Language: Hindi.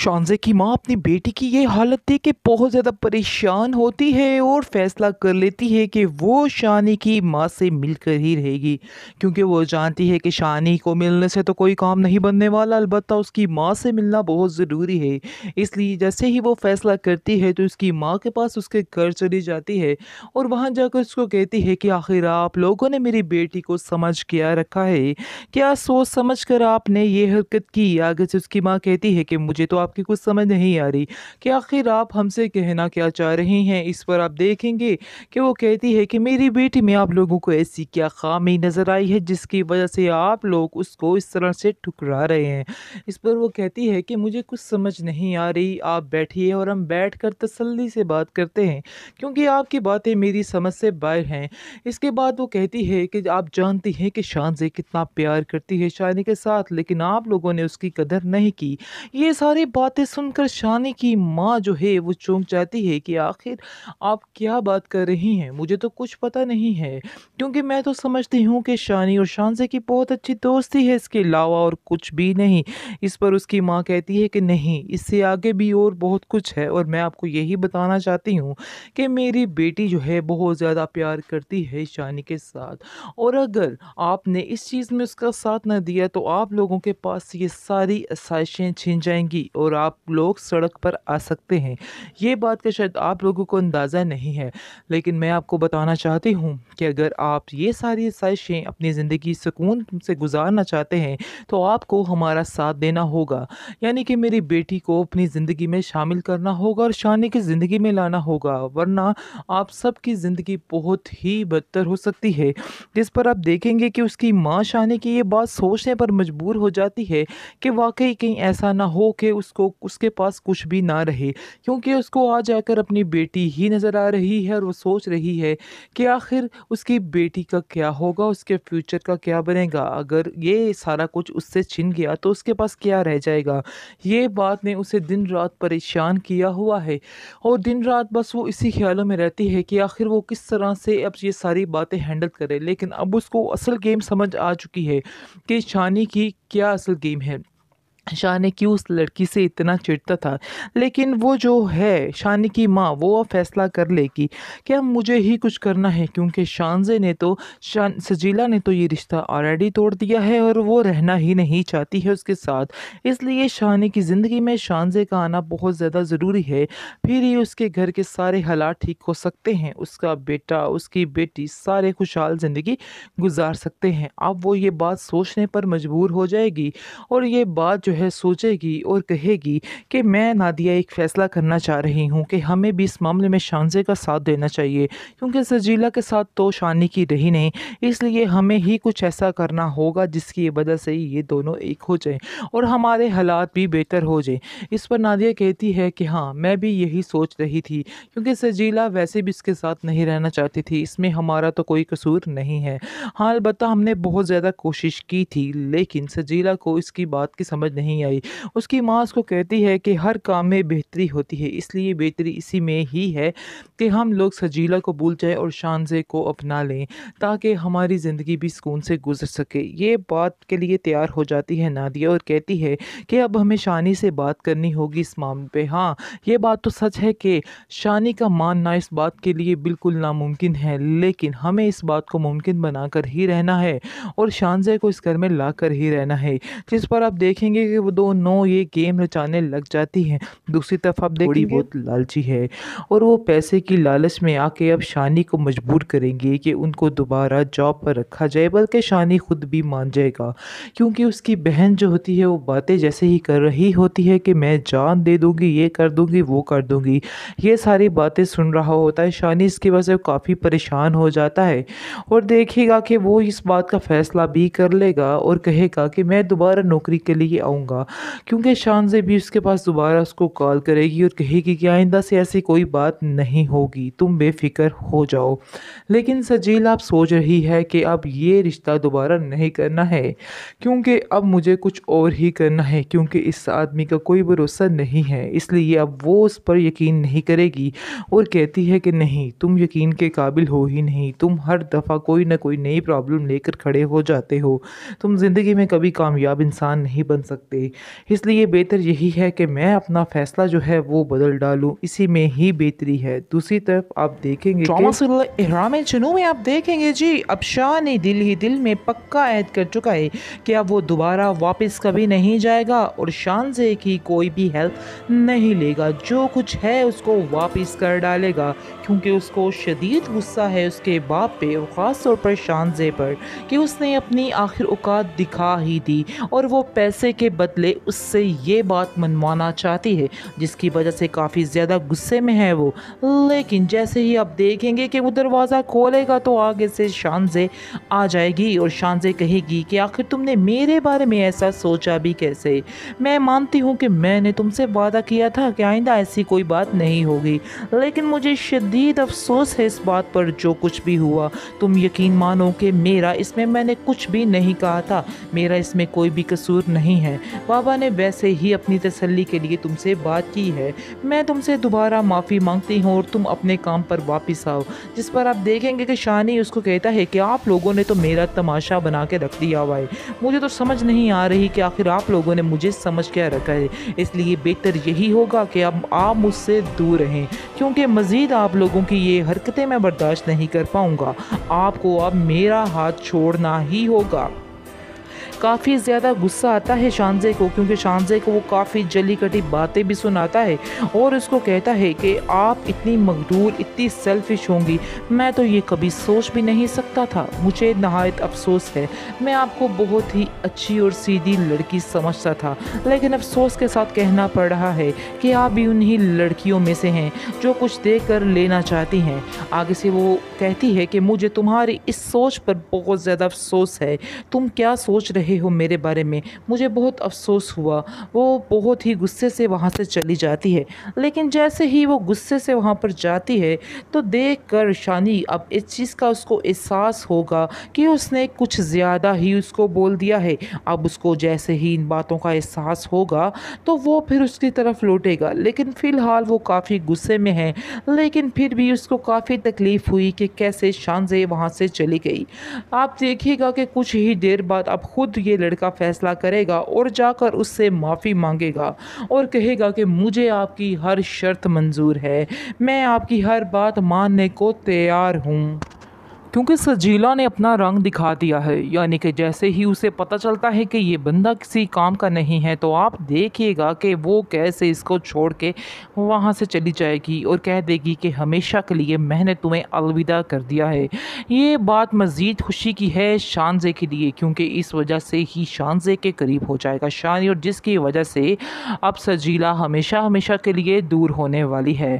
शानजे की माँ अपनी बेटी की ये हालत देख के बहुत ज़्यादा परेशान होती है और फैसला कर लेती है कि वो शानी की माँ से मिलकर ही रहेगी क्योंकि वो जानती है कि शानी को मिलने से तो कोई काम नहीं बनने वाला अलबत् उसकी माँ से मिलना बहुत ज़रूरी है इसलिए जैसे ही वो फैसला करती है तो उसकी माँ के पास उसके घर चली जाती है और वहाँ जाकर उसको कहती है कि आखिर आप लोगों ने मेरी बेटी को समझ किया रखा है क्या सोच समझ कर आपने ये हरकत की आगे से उसकी माँ कहती है कि मुझे तो आपकी कुछ समझ नहीं आ रही कि आखिर आप हमसे कहना क्या चाह रहे हैं इस पर आप देखेंगे कि वो कहती है कि मेरी बेटी में आप लोगों को ऐसी क्या खामी नज़र आई है जिसकी वजह से आप लोग उसको इस तरह से ठुकरा रहे हैं इस पर वो कहती है कि मुझे कुछ समझ नहीं आ रही आप बैठिए और हम बैठ कर तसली से बात करते हैं क्योंकि आपकी बातें मेरी समझ से बाहर हैं इसके बाद वो कहती है कि आप जानती हैं कि शान से कितना प्यार करती है शायनी के साथ लेकिन आप लोगों ने उसकी कदर नहीं की ये सारी बातें सुनकर शानी की माँ जो है वो चौंक जाती है कि आखिर आप क्या बात कर रही हैं मुझे तो कुछ पता नहीं है क्योंकि मैं तो समझती हूँ कि शानी और शानजे की बहुत अच्छी दोस्ती है इसके अलावा और कुछ भी नहीं इस पर उसकी माँ कहती है कि नहीं इससे आगे भी और बहुत कुछ है और मैं आपको यही बताना चाहती हूँ कि मेरी बेटी जो है बहुत ज़्यादा प्यार करती है शानी के साथ और अगर आपने इस चीज़ में उसका साथ ना दिया तो आप लोगों के पास ये सारी आसाइशें छिन जाएंगी और आप लोग सड़क पर आ सकते हैं ये बात का शायद आप लोगों को अंदाज़ा नहीं है लेकिन मैं आपको बताना चाहती हूँ कि अगर आप ये सारी साइशें अपनी ज़िंदगी सुकून से गुजारना चाहते हैं तो आपको हमारा साथ देना होगा यानी कि मेरी बेटी को अपनी ज़िंदगी में शामिल करना होगा और शानी की ज़िंदगी में लाना होगा वरना आप सबकी ज़िंदगी बहुत ही बदतर हो सकती है जिस पर आप देखेंगे कि उसकी माँ शानी की ये बात सोचने पर मजबूर हो जाती है कि वाकई कहीं ऐसा ना हो कि उस उसको उसके पास कुछ भी ना रहे क्योंकि उसको आ जाकर अपनी बेटी ही नज़र आ रही है और वो सोच रही है कि आखिर उसकी बेटी का क्या होगा उसके फ्यूचर का क्या बनेगा अगर ये सारा कुछ उससे छिन गया तो उसके पास क्या रह जाएगा ये बात ने उसे दिन रात परेशान किया हुआ है और दिन रात बस वो इसी ख्यालों में रहती है कि आखिर वो किस तरह से अब ये सारी बातें हैंडल करे लेकिन अब उसको असल गेम समझ आ चुकी है कि शानी की क्या असल गेम है शान की क्यों उस लड़की से इतना चिढ़ता था लेकिन वो जो है शान की माँ वो अब फैसला कर लेगी क्या मुझे ही कुछ करना है क्योंकि शानजे ने तो शान सजीला ने तो ये रिश्ता ऑलरेडी तोड़ दिया है और वो रहना ही नहीं चाहती है उसके साथ इसलिए शानी की ज़िंदगी में शानजे का आना बहुत ज़्यादा ज़रूरी है फिर ही उसके घर के सारे हालात ठीक हो सकते हैं उसका बेटा उसकी बेटी सारे खुशहाल ज़िंदगी गुजार सकते हैं अब वो ये बात सोचने पर मजबूर हो जाएगी और ये बात जो जो है सोचेगी और कहेगी कि मैं नादिया एक फ़ैसला करना चाह रही हूँ कि हमें भी इस मामले में शानजे का साथ देना चाहिए क्योंकि सजीला के साथ तो शानी की रही नहीं इसलिए हमें ही कुछ ऐसा करना होगा जिसकी वजह से ये दोनों एक हो जाएं और हमारे हालात भी बेहतर हो जाएं इस पर नादिया कहती है कि हाँ मैं भी यही सोच रही थी क्योंकि सजीला वैसे भी इसके साथ नहीं रहना चाहती थी इसमें हमारा तो कोई कसूर नहीं है हाँ अलबत्त हमने बहुत ज़्यादा कोशिश की थी लेकिन सजीला को इसकी बात की समझ नहीं नहीं आई उसकी माँ उसको कहती है कि हर काम में बेहतरी होती है इसलिए बेहतरी इसी में ही है कि हम लोग सजीला को भूल जाए और शानजे को अपना लें ताकि हमारी ज़िंदगी भी सुकून से गुजर सके ये बात के लिए तैयार हो जाती है नादिया और कहती है कि अब हमें शानी से बात करनी होगी इस मामले पर हाँ ये बात तो सच है कि शानी का मानना इस बात के लिए बिल्कुल नामुमकिन है लेकिन हमें इस बात को मुमकिन बनाकर ही रहना है और शानजे को इस घर में ला कर ही रहना है जिस पर आप देखेंगे कि वो दोनों ये गेम रचाने लग जाती हैं दूसरी तरफ आप देखेंगे बहुत लालची है और वो पैसे की लालच में आके अब शानी को मजबूर करेंगे कि उनको दोबारा जॉब पर रखा जाए बल्कि शानी खुद भी मान जाएगा क्योंकि उसकी बहन जो होती है वो बातें जैसे ही कर रही होती है कि मैं जान दे दूँगी ये कर दूँगी वो कर दूँगी ये सारी बातें सुन रहा होता है शानी इसकी वजह से काफ़ी परेशान हो जाता है और देखेगा कि वो इस बात का फ़ैसला भी कर लेगा और कहेगा कि मैं दोबारा नौकरी के लिए आऊँगा दूंगा क्योंकि शान से भी उसके पास दोबारा उसको कॉल करेगी और कहेगी कि आइंदा से ऐसी कोई बात नहीं होगी तुम बेफिक्र हो जाओ लेकिन सजील आप सोच रही है कि अब ये रिश्ता दोबारा नहीं करना है क्योंकि अब मुझे कुछ और ही करना है क्योंकि इस आदमी का कोई भरोसा नहीं है इसलिए अब वो उस पर यकीन नहीं करेगी और कहती है कि नहीं तुम यकीन के काबिल हो ही नहीं तुम हर दफ़ा कोई ना कोई नई प्रॉब्लम लेकर खड़े हो जाते हो तुम ज़िंदगी में कभी कामयाब इंसान नहीं बन सकते सकते इसलिए बेहतर यही है कि मैं अपना फैसला जो है वो बदल डालूँ इसी में ही बेहतरी है दूसरी तरफ आप देखेंगे इहराम चनू में आप देखेंगे जी अब शाह ने दिल ही दिल में पक्का ऐद कर चुका है कि अब वो दोबारा वापस कभी नहीं जाएगा और शान से की कोई भी हेल्प नहीं लेगा जो कुछ है उसको वापस कर डालेगा क्योंकि उसको शदीद गुस्सा है उसके बाप पे और ख़ास तौर पर शानजे पर कि उसने अपनी आखिर औकात दिखा ही दी और वो पैसे के बदले उससे ये बात मनवाना चाहती है जिसकी वजह से काफ़ी ज़्यादा गुस्से में है वो लेकिन जैसे ही आप देखेंगे कि वो दरवाज़ा खोलेगा तो आगे से शानजे आ जाएगी और शानजे कहेगी कि आखिर तुमने मेरे बारे में ऐसा सोचा भी कैसे मैं मानती हूँ कि मैंने तुमसे वादा किया था कि आइंदा ऐसी कोई बात नहीं होगी लेकिन मुझे शदीद अफसोस है इस बात पर जो कुछ भी हुआ तुम यकीन मानो कि मेरा इसमें मैंने कुछ भी नहीं कहा था मेरा इसमें कोई भी कसूर नहीं है बाबा ने वैसे ही अपनी तसल्ली के लिए तुमसे बात की है मैं तुमसे दोबारा माफ़ी मांगती हूँ और तुम अपने काम पर वापस आओ जिस पर आप देखेंगे कि शानी उसको कहता है कि आप लोगों ने तो मेरा तमाशा बना के रख दिया हुआ है मुझे तो समझ नहीं आ रही कि आखिर आप लोगों ने मुझे समझ क्या रखा है इसलिए बेहतर यही होगा कि अब आप मुझसे दूर रहें क्योंकि मज़ीद आप लोगों की ये हरकतें मैं बर्दाश्त नहीं कर पाऊँगा आपको अब मेरा हाथ छोड़ना ही होगा काफ़ी ज़्यादा गुस्सा आता है शानजे को क्योंकि शानजे को वो काफ़ी जली कटी बातें भी सुनाता है और उसको कहता है कि आप इतनी मकदूर इतनी सेल्फिश होंगी मैं तो ये कभी सोच भी नहीं सकता था मुझे नहायत अफसोस है मैं आपको बहुत ही अच्छी और सीधी लड़की समझता था लेकिन अफसोस के साथ कहना पड़ रहा है कि आप भी उन्हीं लड़कियों में से हैं जो कुछ दे कर लेना चाहती हैं आगे से वो कहती है कि मुझे तुम्हारी इस सोच पर बहुत ज़्यादा अफसोस है तुम क्या सोच रहे रहे हो मेरे बारे में मुझे बहुत अफसोस हुआ वो बहुत ही गुस्से से वहाँ से चली जाती है लेकिन जैसे ही वो गुस्से से वहाँ पर जाती है तो देख कर शानी अब इस चीज़ का उसको एहसास होगा कि उसने कुछ ज़्यादा ही उसको बोल दिया है अब उसको जैसे ही इन बातों का एहसास होगा तो वो फिर उसकी तरफ लौटेगा लेकिन फ़िलहाल वो काफ़ी गुस्से में है लेकिन फिर भी उसको काफ़ी तकलीफ़ हुई कि कैसे शानजे वहाँ से चली गई आप देखिएगा कि कुछ ही देर बाद अब ख़ुद ये लड़का फ़ैसला करेगा और जाकर उससे माफ़ी मांगेगा और कहेगा कि मुझे आपकी हर शर्त मंजूर है मैं आपकी हर बात मानने को तैयार हूँ क्योंकि सजीला ने अपना रंग दिखा दिया है यानी कि जैसे ही उसे पता चलता है कि ये बंदा किसी काम का नहीं है तो आप देखिएगा कि वो कैसे इसको छोड़ के वहाँ से चली जाएगी और कह देगी कि हमेशा के लिए मैंने तुम्हें अलविदा कर दिया है ये बात मज़ीद खुशी की है शानजे के लिए क्योंकि इस वजह से ही शानजे के करीब हो जाएगा शान और जिसकी वजह से अब सजीला हमेशा हमेशा के लिए दूर होने वाली है